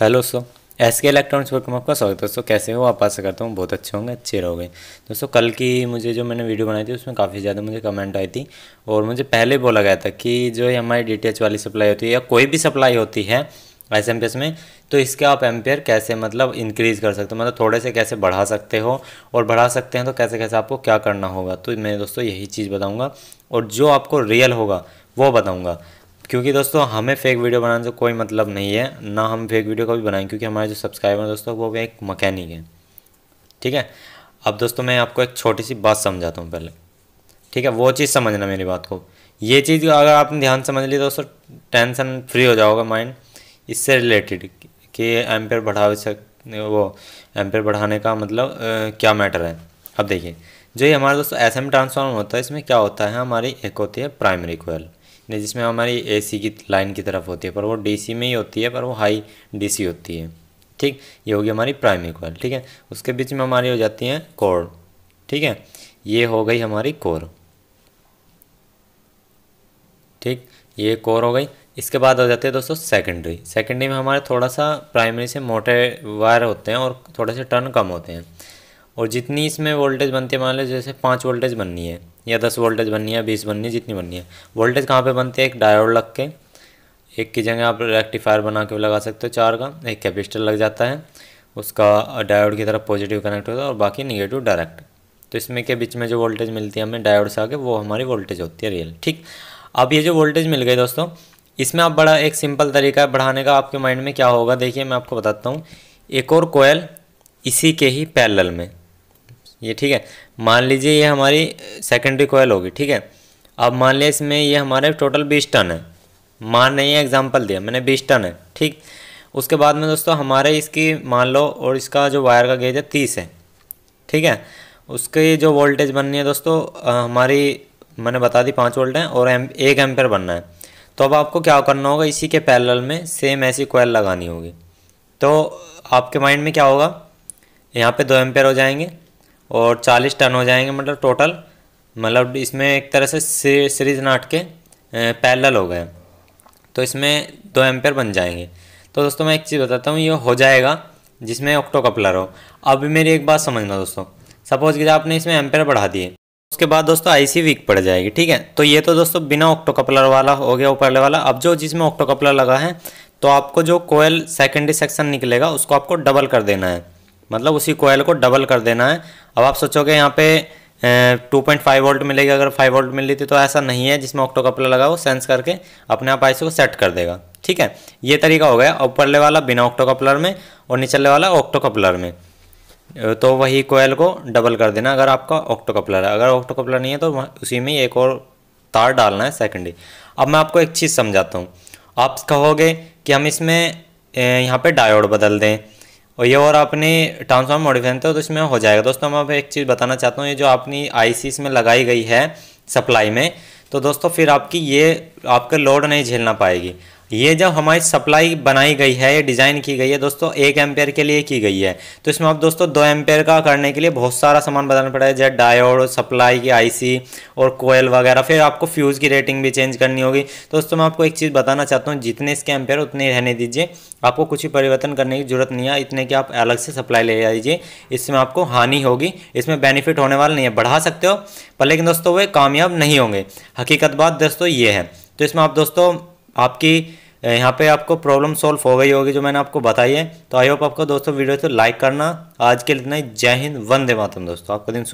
hello so S K electronics work में आपका स्वागत है दोस्तों कैसे हो आप आशा करता हूँ बहुत अच्छे होंगे अच्छे रहोगे दोस्तों कल की मुझे जो मैंने वीडियो बनाई थी उसमें काफ़ी ज़्यादा मुझे कमेंट आई थी और मुझे पहले बोला गया था कि जो हमारी डी वाली सप्लाई होती है या कोई भी सप्लाई होती है एस एम में तो इसके आप एम्पेयर कैसे मतलब इंक्रीज़ कर सकते हो मतलब थोड़े से कैसे बढ़ा सकते हो और बढ़ा सकते हैं तो कैसे कैसे आपको क्या करना होगा तो मैं दोस्तों यही चीज़ बताऊँगा और जो आपको रियल होगा वो बताऊँगा क्योंकि दोस्तों हमें फेक वीडियो बनाने से कोई मतलब नहीं है ना हम फेक वीडियो कभी बनाएं क्योंकि हमारे जो सब्सक्राइबर हैं दोस्तों वो एक मकैनिक है ठीक है अब दोस्तों मैं आपको एक छोटी सी बात समझाता हूँ पहले ठीक है वो चीज़ समझना मेरी बात को ये चीज़ अगर आपने ध्यान समझ ली दोस्तों टेंशन फ्री हो जाओगे माइंड इससे रिलेटेड कि एम्पेयर बढ़ा सक वो एम्पेयर बढ़ाने का मतलब आ, क्या मैटर है अब देखिए जो ये हमारा दोस्तों एस एम ट्रांसफार्मर होता है इसमें क्या होता है हमारी एक होती है प्राइमरी कोयल जिसमें हमारी ए सी की लाइन की तरफ होती है पर वो डी सी में ही होती है पर वो हाई डी सी होती है ठीक ये होगी हमारी प्राइमरी इक्वल ठीक है उसके बीच में हमारी हो जाती है कोर ठीक है ये हो गई हमारी कोर ठीक ये कोर हो गई इसके बाद हो जाते हैं दोस्तों सेकेंडरी सेकेंडरी में हमारे थोड़ा सा प्राइमरी से मोटे वायर होते हैं और थोड़े से टर्न कम होते हैं और जितनी इसमें वोल्टेज बनती है मान लो जैसे पाँच वोल्टेज बननी है या दस वोल्टेज बननी है बीस बननी है जितनी बननी है वोल्टेज कहाँ पे बनते हैं एक डायोड लग के एक की जगह आप रेक्टिफायर बना के लगा सकते हो चार का एक कैपेसिटर लग जाता है उसका डायोड की तरफ पॉजिटिव कनेक्ट होता है और बाकी निगेटिव डायरेक्ट तो इसमें के बीच में जो वोल्टेज मिलती है हमें डायोड से आगे वो हमारी वोल्टेज होती है रियल ठीक अब ये जो वोल्टेज मिल गई दोस्तों इसमें आप बड़ा एक सिंपल तरीका है बढ़ाने का आपके माइंड में क्या होगा देखिए मैं आपको बताता हूँ एक और कोयल इसी के ही पैरल में ये ठीक है मान लीजिए ये हमारी सेकेंडरी कोयल होगी ठीक है अब मान लिया इसमें ये हमारे टोटल बीस टन है मान नहीं है एग्जाम्पल दिया मैंने बीस टन है ठीक उसके बाद में दोस्तों हमारे इसकी मान लो और इसका जो वायर का गेज है तीस है ठीक है उसके जो वोल्टेज बननी है दोस्तों हमारी मैंने बता दी पाँच वोल्ट है और एम एक एम्पेयर बनना है तो अब आपको क्या करना होगा इसी के पैरल में सेम ऐसी कोयल लगानी होगी तो आपके माइंड में क्या होगा यहाँ पे दो एम्पेयर हो जाएंगे और चालीस टन हो जाएंगे मतलब टोटल मतलब इसमें एक तरह से सीरीज नाट के पैरल हो गए तो इसमें दो एम्पेयर बन जाएंगे तो दोस्तों मैं एक चीज़ बताता हूँ ये हो जाएगा जिसमें ऑक्टो कपलर हो अब मेरी एक बात समझना दोस्तों सपोज कि आपने इसमें एम्पेयर बढ़ा दिए उसके बाद दोस्तों आईसी वीक पड़ जाएगी ठीक है तो ये तो दोस्तों बिना ऑक्टो कपलर वाला हो गया ऊपरले वाला अब जो जिसमें ऑक्टो कपलर लगा है तो आपको जो कोयल सेकेंडरी सेक्शन निकलेगा उसको आपको डबल कर देना है मतलब उसी कोयल को डबल कर देना है अब आप सोचोगे यहाँ पे टू पॉइंट फाइव वोल्ट मिलेगी अगर फाइव वोल्ट मिल रही थी तो ऐसा नहीं है जिसमें ऑक्टो कपलर लगा वो सेंस करके अपने आप आईसी को सेट कर देगा ठीक है ये तरीका हो गया ऊपरले वाला बिना ऑक्टो कपलर में और निचले वाला ऑक्टो कपलर में तो वही कोयल को डबल कर देना अगर आपका ऑक्टो कपलर है अगर ऑक्टो कपलर नहीं है तो उसी में एक और तार डालना है सेकेंडरी अब मैं आपको एक चीज़ समझाता हूँ आप कहोगे कि हम इसमें यहाँ पर डायोड बदल दें और ये और आपने ट्रांसफॉर्म मॉडिफिकेशन तो, तो इसमें हो जाएगा दोस्तों मैं एक चीज़ बताना चाहता हूँ ये जो अपनी आई में लगाई गई है सप्लाई में तो दोस्तों फिर आपकी ये आपका लोड नहीं झेलना पाएगी ये जब हमारी सप्लाई बनाई गई है ये डिज़ाइन की गई है दोस्तों एक एम्पेयर के लिए की गई है तो इसमें आप दोस्तों दो एम्पेयर का करने के लिए बहुत सारा सामान बदलना पड़ेगा जैसे डायोड सप्लाई की आईसी और कोयल वगैरह फिर आपको फ्यूज़ की रेटिंग भी चेंज करनी होगी दोस्तों मैं आपको एक चीज़ बताना चाहता हूँ जितने इसके एम्पेयर उतने रहने दीजिए आपको कुछ भी परिवर्तन करने की जरूरत नहीं है इतने की आप अलग से सप्लाई ले लीजिए इसमें आपको हानि होगी इसमें बेनिफिट होने वाला नहीं है बढ़ा सकते हो पर लेकिन दोस्तों वे कामयाब नहीं होंगे हकीकत बात दोस्तों ये है तो इसमें आप दोस्तों आपकी यहाँ पे आपको प्रॉब्लम सॉल्व हो गई होगी जो मैंने आपको बताई है तो आई होप आपको दोस्तों वीडियो से लाइक करना आज के लिए इतना ही जय हिंद वंदे मातम दोस्तों आपका दिन